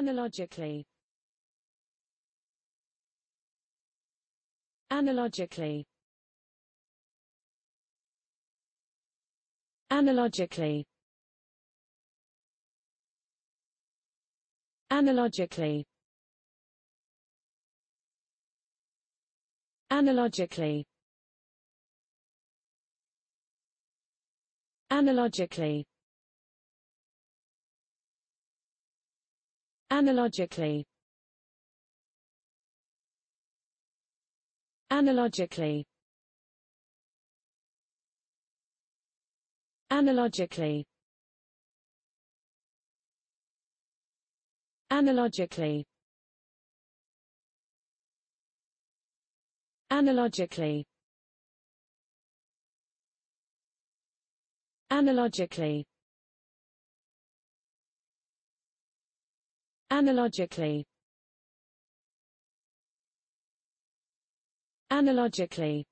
Analogically Analogically Analogically Analogically Analogically Analogically Analogically Analogically Analogically Analogically Analogically Analogically Analogically Analogically